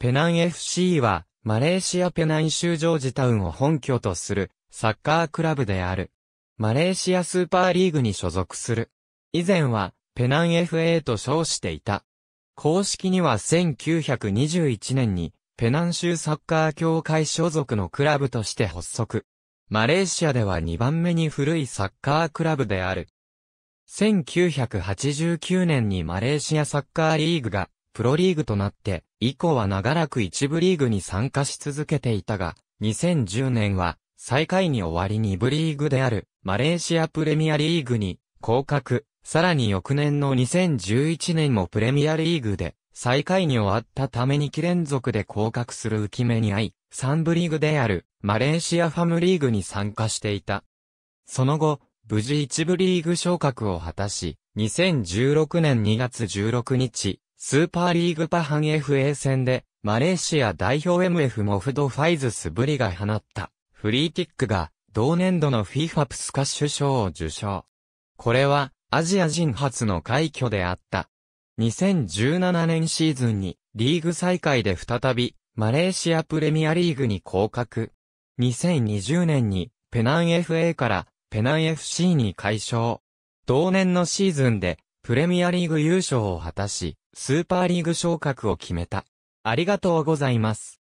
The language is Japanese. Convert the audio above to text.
ペナン FC は、マレーシアペナン州ジョージタウンを本拠とする、サッカークラブである。マレーシアスーパーリーグに所属する。以前は、ペナン FA と称していた。公式には1921年に、ペナン州サッカー協会所属のクラブとして発足。マレーシアでは2番目に古いサッカークラブである。1989年にマレーシアサッカーリーグが、プロリーグとなって、以降は長らく一部リーグに参加し続けていたが、2010年は最下位に終わり2部リーグであるマレーシアプレミアリーグに降格、さらに翌年の2011年もプレミアリーグで最下位に終わったために期連続で降格する浮き目に遭い、3部リーグであるマレーシアファムリーグに参加していた。その後、無事一部リーグ昇格を果たし、2016年2月16日、スーパーリーグパハン FA 戦で、マレーシア代表 MF モフド・ファイズスブリが放った、フリーキックが、同年度の FIFA プスカッシュ賞を受賞。これは、アジア人初の快挙であった。2017年シーズンに、リーグ再開で再び、マレーシアプレミアリーグに降格。2020年に、ペナン FA から、ペナン FC に解消。同年のシーズンで、プレミアリーグ優勝を果たし、スーパーリーグ昇格を決めた。ありがとうございます。